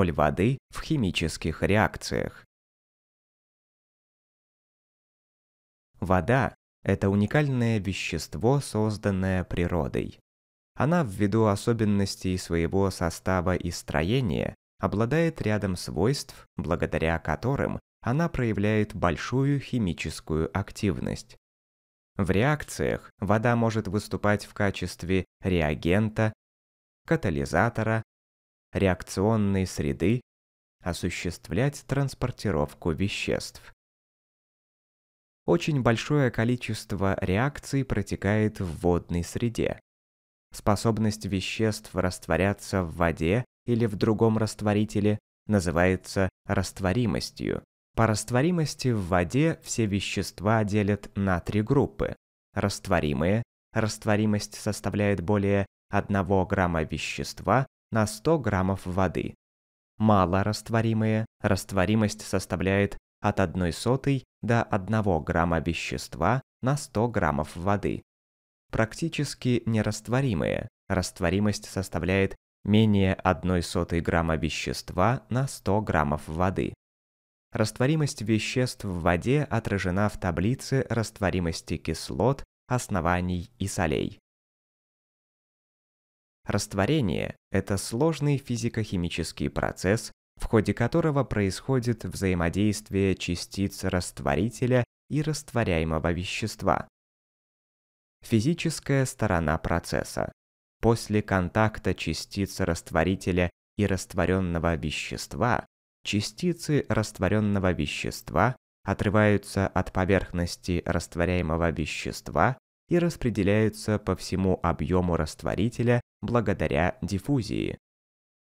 роль воды в химических реакциях. Вода – это уникальное вещество, созданное природой. Она, ввиду особенностей своего состава и строения, обладает рядом свойств, благодаря которым она проявляет большую химическую активность. В реакциях вода может выступать в качестве реагента, катализатора, реакционной среды осуществлять транспортировку веществ. Очень большое количество реакций протекает в водной среде. Способность веществ растворяться в воде или в другом растворителе называется растворимостью. По растворимости в воде все вещества делят на три группы. Растворимые, растворимость составляет более 1 грамма вещества на 100 граммов воды. Малорастворимые – растворимость составляет от 1 сотой до 1 грамма вещества на 100 граммов воды. Практически нерастворимые – растворимость составляет менее 1 сотой грамма вещества на 100 граммов воды. Растворимость веществ в воде отражена в таблице растворимости кислот, оснований и солей. Растворение – это сложный физико-химический процесс, в ходе которого происходит взаимодействие частиц растворителя и растворяемого вещества. Физическая сторона процесса. После контакта частиц растворителя и растворенного вещества, частицы растворенного вещества отрываются от поверхности растворяемого вещества и распределяются по всему объему растворителя благодаря диффузии.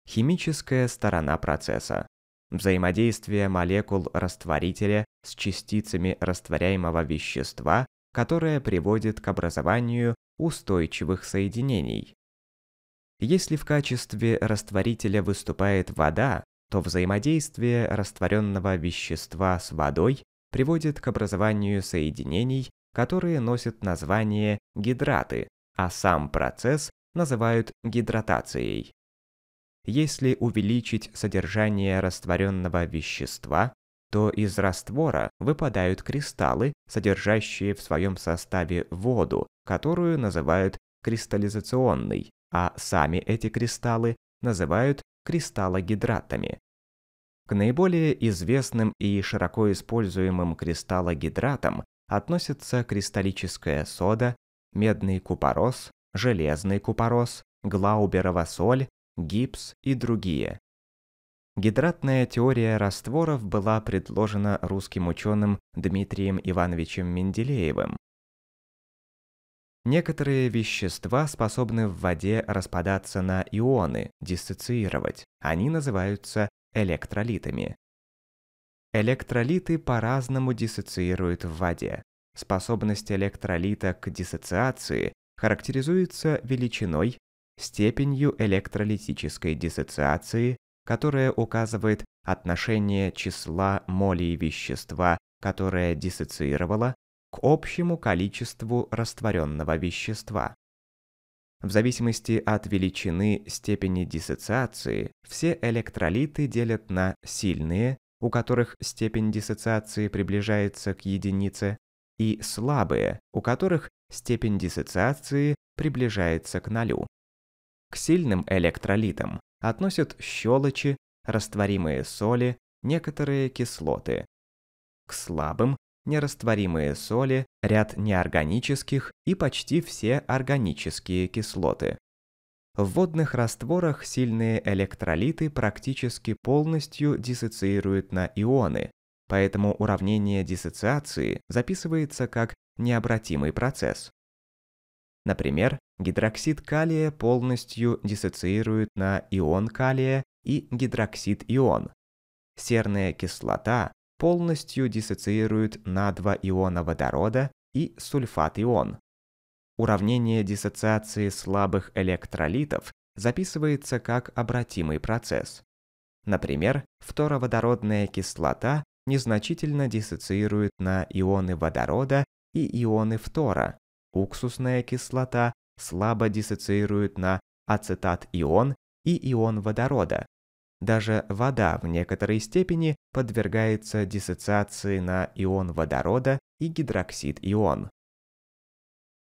Химическая сторона процесса. Взаимодействие молекул растворителя с частицами растворяемого вещества, которое приводит к образованию устойчивых соединений. Если в качестве растворителя выступает вода, то взаимодействие растворенного вещества с водой приводит к образованию соединений которые носят название гидраты, а сам процесс называют гидратацией. Если увеличить содержание растворенного вещества, то из раствора выпадают кристаллы, содержащие в своем составе воду, которую называют кристаллизационной, а сами эти кристаллы называют кристаллогидратами. К наиболее известным и широко используемым кристаллогидратам относятся кристаллическая сода, медный купорос, железный купорос, глауберова соль, гипс и другие. Гидратная теория растворов была предложена русским ученым Дмитрием Ивановичем Менделеевым. Некоторые вещества способны в воде распадаться на ионы, диссоциировать. Они называются электролитами. Электролиты по-разному диссоциируют в воде. Способность электролита к диссоциации характеризуется величиной, степенью электролитической диссоциации, которая указывает отношение числа молей вещества, которое диссоциировало, к общему количеству растворенного вещества. В зависимости от величины степени диссоциации, все электролиты делят на сильные, у которых степень диссоциации приближается к единице, и слабые, у которых степень диссоциации приближается к нулю. К сильным электролитам относят щелочи, растворимые соли, некоторые кислоты. К слабым – нерастворимые соли, ряд неорганических и почти все органические кислоты. В водных растворах сильные электролиты практически полностью диссоциируют на ионы, поэтому уравнение диссоциации записывается как необратимый процесс. Например, гидроксид калия полностью диссоциирует на ион калия и гидроксид ион. Серная кислота полностью диссоциирует на два иона водорода и сульфат ион. Уравнение диссоциации слабых электролитов записывается как обратимый процесс. Например, фтороводородная кислота незначительно диссоциирует на ионы водорода и ионы фтора, уксусная кислота слабо диссоциирует на ацетат-ион и ион водорода. Даже вода в некоторой степени подвергается диссоциации на ион водорода и гидроксид-ион.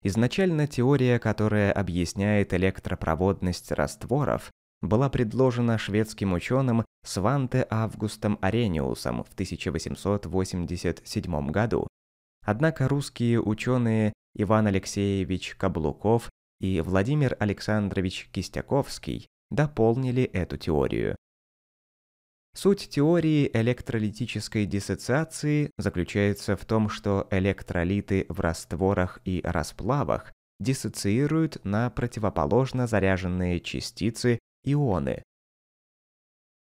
Изначально теория, которая объясняет электропроводность растворов, была предложена шведским ученым Сванте Августом Арениусом в 1887 году. Однако русские ученые Иван Алексеевич Каблуков и Владимир Александрович Кистяковский дополнили эту теорию. Суть теории электролитической диссоциации заключается в том, что электролиты в растворах и расплавах диссоциируют на противоположно заряженные частицы ионы.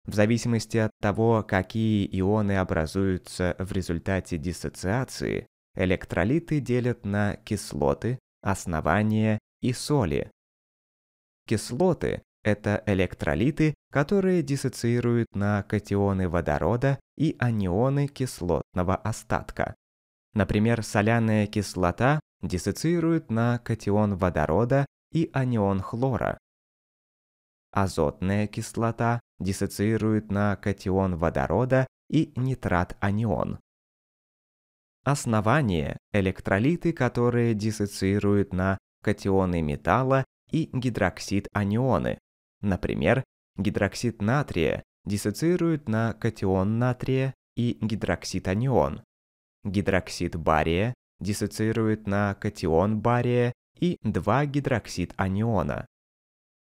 В зависимости от того, какие ионы образуются в результате диссоциации, электролиты делят на кислоты, основания и соли. Кислоты – это электролиты, которые диссоциируют на катионы водорода и анионы кислотного остатка. Например, соляная кислота диссоциирует на катион водорода и анион хлора. Азотная кислота диссоциирует на катион водорода и нитрат-анион. Основание – электролиты, которые диссоциируют на катионы металла и гидроксид-анионы, например, Гидроксид натрия диссоциирует на катион натрия и гидроксид анион. Гидроксид бария диссоциирует на катион бария и 2-гидроксид аниона.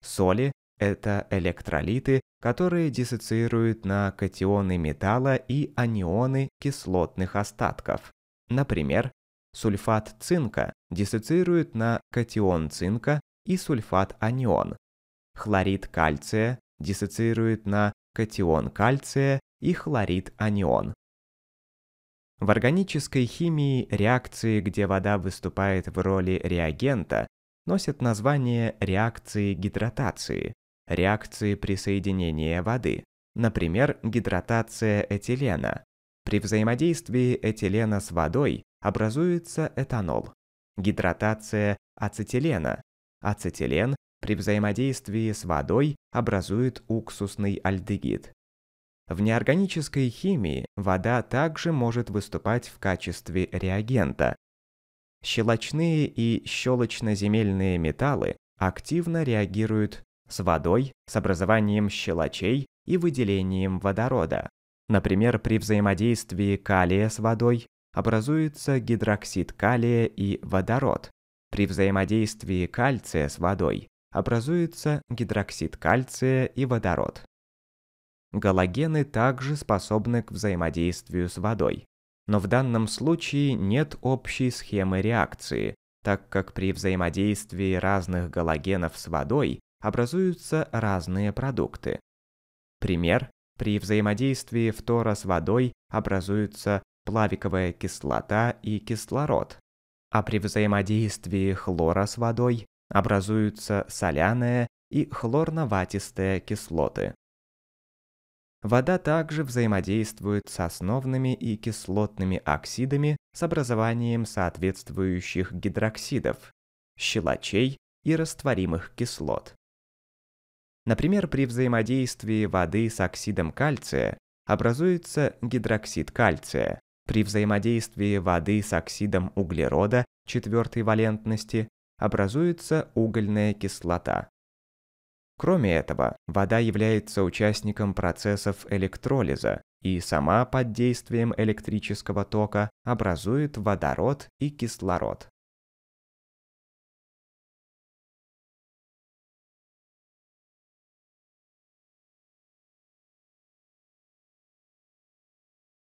Соли – это электролиты, которые диссоциируют на катионы металла и анионы кислотных остатков. Например, сульфат цинка диссоциирует на катион цинка и сульфат анион. Хлорид кальция диссоциирует на катион кальция и хлорид анион. В органической химии реакции, где вода выступает в роли реагента, носят название реакции гидратации, реакции присоединения воды, например, гидратация этилена. При взаимодействии этилена с водой образуется этанол. Гидратация ацетилена. Ацетилен при взаимодействии с водой образует уксусный альдегид. В неорганической химии вода также может выступать в качестве реагента. Щелочные и щелочно-земельные металлы активно реагируют с водой, с образованием щелочей и выделением водорода. Например, при взаимодействии калия с водой образуется гидроксид калия и водород. При взаимодействии кальция с водой образуется гидроксид кальция и водород. Галогены также способны к взаимодействию с водой. Но в данном случае нет общей схемы реакции, так как при взаимодействии разных галогенов с водой образуются разные продукты. Пример. При взаимодействии фтора с водой образуются плавиковая кислота и кислород, а при взаимодействии хлора с водой Образуются соляная и хлорноватистые кислоты. Вода также взаимодействует с основными и кислотными оксидами с образованием соответствующих гидроксидов, щелочей и растворимых кислот. Например, при взаимодействии воды с оксидом кальция образуется гидроксид кальция, при взаимодействии воды с оксидом углерода четвертой валентности образуется угольная кислота. Кроме этого, вода является участником процессов электролиза и сама под действием электрического тока образует водород и кислород.